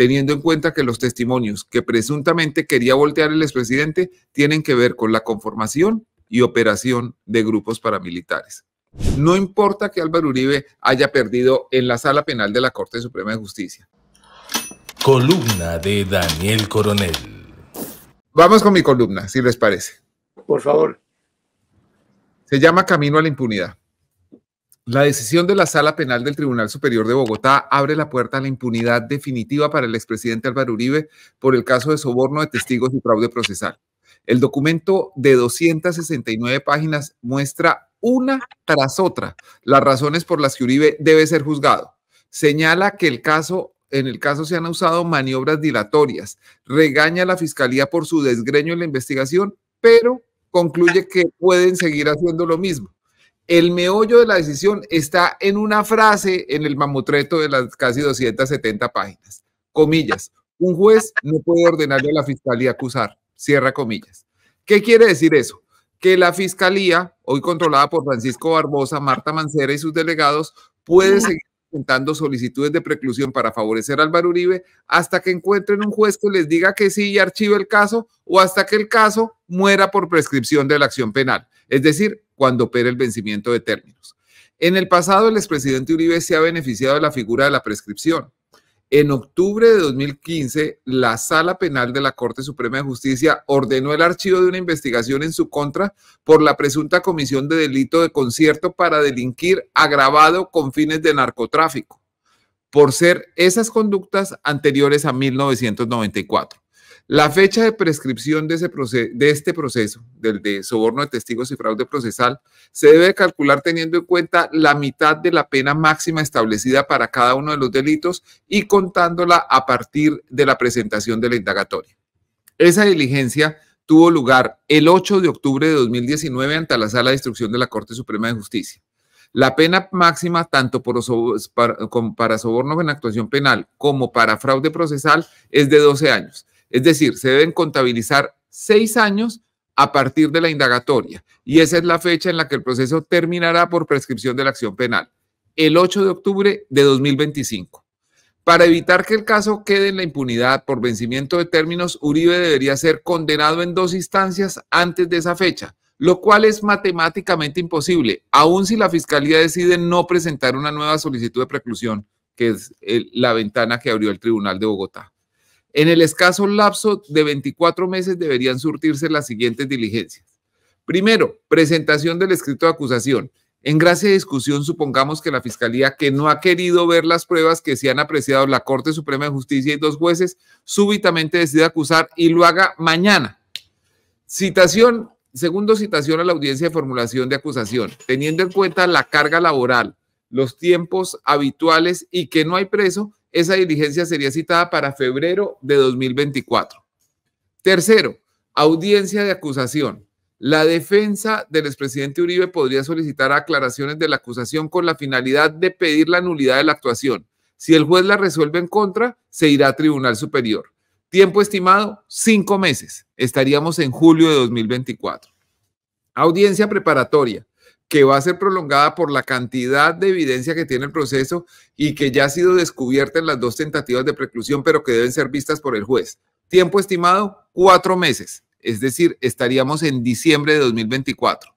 teniendo en cuenta que los testimonios que presuntamente quería voltear el expresidente tienen que ver con la conformación y operación de grupos paramilitares. No importa que Álvaro Uribe haya perdido en la sala penal de la Corte Suprema de Justicia. Columna de Daniel Coronel. Vamos con mi columna, si les parece. Por favor. Se llama Camino a la Impunidad. La decisión de la Sala Penal del Tribunal Superior de Bogotá abre la puerta a la impunidad definitiva para el expresidente Álvaro Uribe por el caso de soborno de testigos y fraude procesal. El documento de 269 páginas muestra una tras otra las razones por las que Uribe debe ser juzgado. Señala que el caso en el caso se han usado maniobras dilatorias, regaña a la fiscalía por su desgreño en la investigación, pero concluye que pueden seguir haciendo lo mismo el meollo de la decisión está en una frase en el mamutreto de las casi 270 páginas. Comillas, un juez no puede ordenarle a la fiscalía acusar. Cierra comillas. ¿Qué quiere decir eso? Que la fiscalía, hoy controlada por Francisco Barbosa, Marta Mancera y sus delegados, puede seguir presentando solicitudes de preclusión para favorecer a Álvaro Uribe hasta que encuentren un juez que les diga que sí y archive el caso o hasta que el caso muera por prescripción de la acción penal es decir, cuando opera el vencimiento de términos. En el pasado, el expresidente Uribe se ha beneficiado de la figura de la prescripción. En octubre de 2015, la Sala Penal de la Corte Suprema de Justicia ordenó el archivo de una investigación en su contra por la presunta comisión de delito de concierto para delinquir agravado con fines de narcotráfico, por ser esas conductas anteriores a 1994. La fecha de prescripción de, ese de, este proceso, del de soborno de testigos y fraude procesal, se debe calcular teniendo en cuenta la mitad de la pena máxima establecida para cada uno de los delitos y contándola a partir de la presentación de la indagatoria. Esa diligencia tuvo lugar el 8 de octubre de 2019 ante la Sala de Instrucción de la Corte Suprema de Justicia. La pena máxima tanto para, soborno en actuación penal como para fraude procesal es de 12 años es decir, se deben contabilizar seis años a partir de la indagatoria y esa es la fecha en la que el proceso terminará por prescripción de la acción penal, el 8 de octubre de 2025. Para evitar que el caso quede en la impunidad por vencimiento de términos, Uribe debería ser condenado en dos instancias antes de esa fecha, lo cual es matemáticamente imposible, aun si la Fiscalía decide no presentar una nueva solicitud de preclusión, que es la ventana que abrió el Tribunal de Bogotá. En el escaso lapso de 24 meses deberían surtirse las siguientes diligencias. Primero, presentación del escrito de acusación. En gracia de discusión, supongamos que la Fiscalía, que no ha querido ver las pruebas que se han apreciado la Corte Suprema de Justicia y dos jueces, súbitamente decide acusar y lo haga mañana. Citación, segundo citación a la audiencia de formulación de acusación, teniendo en cuenta la carga laboral, los tiempos habituales y que no hay preso, esa diligencia sería citada para febrero de 2024. Tercero, audiencia de acusación. La defensa del expresidente Uribe podría solicitar aclaraciones de la acusación con la finalidad de pedir la nulidad de la actuación. Si el juez la resuelve en contra, se irá a Tribunal Superior. Tiempo estimado, cinco meses. Estaríamos en julio de 2024. Audiencia preparatoria que va a ser prolongada por la cantidad de evidencia que tiene el proceso y que ya ha sido descubierta en las dos tentativas de preclusión, pero que deben ser vistas por el juez. Tiempo estimado, cuatro meses, es decir, estaríamos en diciembre de 2024.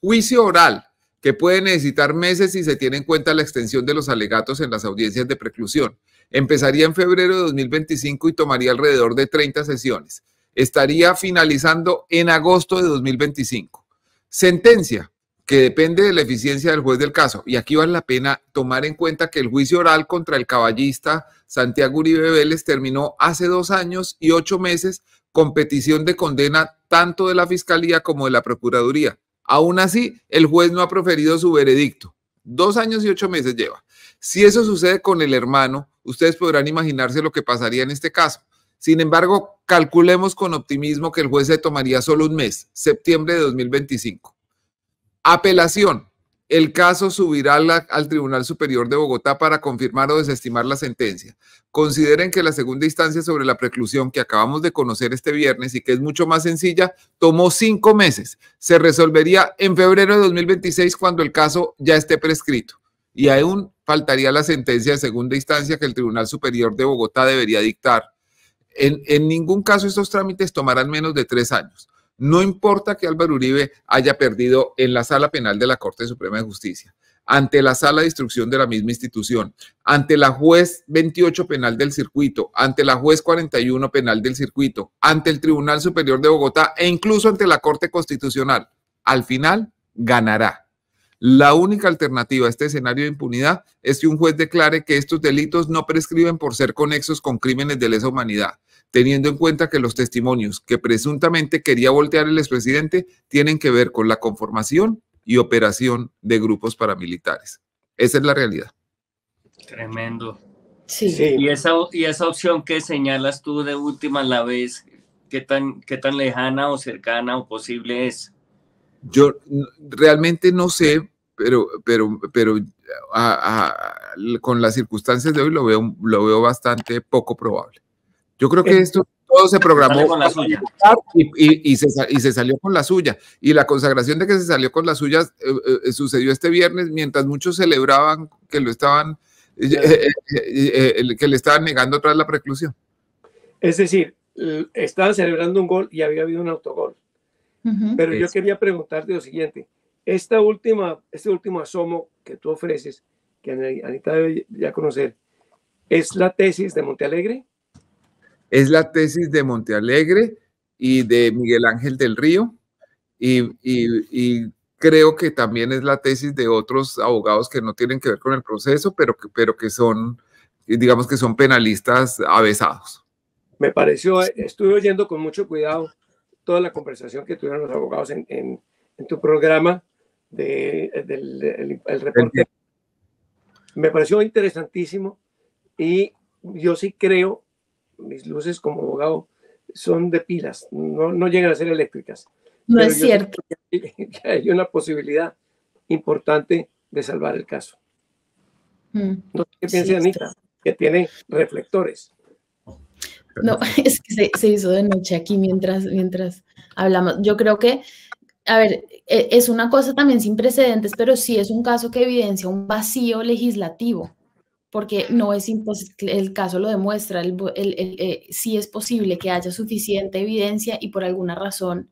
Juicio oral, que puede necesitar meses si se tiene en cuenta la extensión de los alegatos en las audiencias de preclusión. Empezaría en febrero de 2025 y tomaría alrededor de 30 sesiones. Estaría finalizando en agosto de 2025. Sentencia, que depende de la eficiencia del juez del caso. Y aquí vale la pena tomar en cuenta que el juicio oral contra el caballista Santiago Uribe Vélez terminó hace dos años y ocho meses con petición de condena tanto de la Fiscalía como de la Procuraduría. Aún así, el juez no ha proferido su veredicto. Dos años y ocho meses lleva. Si eso sucede con el hermano, ustedes podrán imaginarse lo que pasaría en este caso. Sin embargo, calculemos con optimismo que el juez se tomaría solo un mes, septiembre de 2025. Apelación. El caso subirá al Tribunal Superior de Bogotá para confirmar o desestimar la sentencia. Consideren que la segunda instancia sobre la preclusión que acabamos de conocer este viernes y que es mucho más sencilla, tomó cinco meses. Se resolvería en febrero de 2026 cuando el caso ya esté prescrito. Y aún faltaría la sentencia de segunda instancia que el Tribunal Superior de Bogotá debería dictar. en ningún caso estos trámites tomarán menos de tres años. No importa que Álvaro Uribe haya perdido en la sala penal de la Corte Suprema de Justicia, ante la sala de instrucción de la misma institución, ante la juez 28 penal del circuito, ante la juez 41 penal del circuito, ante el Tribunal Superior de Bogotá e incluso ante la Corte Constitucional. Al final, ganará. La única alternativa a este escenario de impunidad es que un juez declare que estos delitos no prescriben por ser conexos con crímenes de lesa humanidad teniendo en cuenta que los testimonios que presuntamente quería voltear el expresidente tienen que ver con la conformación y operación de grupos paramilitares. Esa es la realidad. Tremendo. Sí. Y, esa, y esa opción que señalas tú de última la vez, ¿qué tan, qué tan lejana o cercana o posible es? Yo realmente no sé, pero, pero, pero con las circunstancias de hoy lo veo, lo veo bastante poco probable. Yo creo que eh, esto todo se programó con Y, y, y, se, y, se, salió con la suya. Y la consagración de que se salió con la suya eh, eh, sucedió este viernes mientras muchos celebraban que lo estaban, que le estaban negando tras la preclusión. Es decir, estaban celebrando un gol y había habido un autogol. Pero yo quería preguntarte lo siguiente. Esta última, este último asomo que tú ofreces, que Anita debe ya conocer, ¿es la tesis de Montealegre? Es la tesis de Montealegre y de Miguel Ángel del Río y, creo que también es la tesis de otros abogados que no tienen que ver con el proceso, pero que, pero que son, digamos que son penalistas avesados. Me pareció, estuve oyendo con mucho cuidado toda la conversación que tuvieron los abogados en, tu programa del reporte. Me pareció interesantísimo y yo sí creo mis luces como abogado son de pilas, no, llegan a ser eléctricas. No es cierto. hay una posibilidad importante de salvar el caso. Mm. No sé qué piensa Anita, que tiene reflectores. No, es que se, se, hizo de noche aquí mientras, mientras hablamos. Yo creo que, a ver, e, es una cosa también sin precedentes, pero sí es un caso que evidencia un vacío legislativo porque no es el caso lo demuestra, el, eh, sí es posible que haya suficiente evidencia y por alguna razón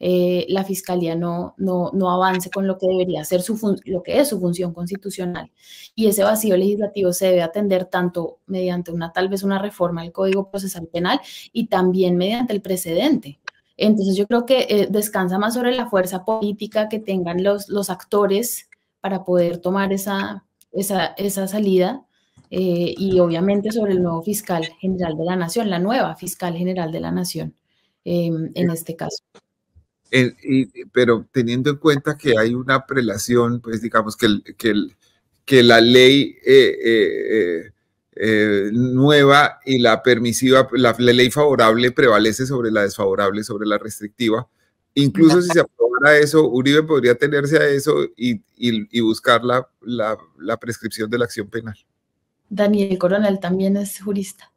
eh, la fiscalía no, no, no, avance con lo que debería ser su lo que es su función constitucional. Y ese vacío legislativo se debe atender tanto mediante una tal vez una reforma del Código Procesal Penal y también mediante el precedente. Entonces yo creo que eh, descansa más sobre la fuerza política que tengan los, los actores para poder tomar esa, esa, esa salida eh, y obviamente sobre el nuevo fiscal general de la nación, la nueva fiscal general de la nación em, en este caso. Eh, pero teniendo en cuenta que hay una prelación, pues digamos que, que, la ley eh, nueva y la permisiva, la, ley favorable prevalece sobre la desfavorable, sobre la restrictiva. Incluso si se aprobara eso, Uribe podría tenerse a eso y, buscar la, la prescripción de la acción penal. Daniel Coronel también es jurista.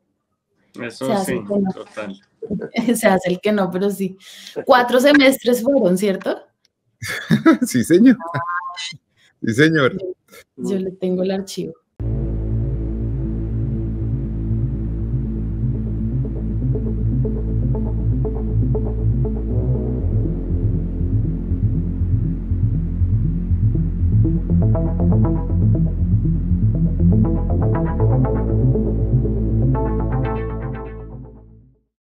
Eso sí, total. Se hace el que no, pero sí. Cuatro semestres fueron, ¿cierto? sí, señor. Sí, señor. Yo le tengo el archivo.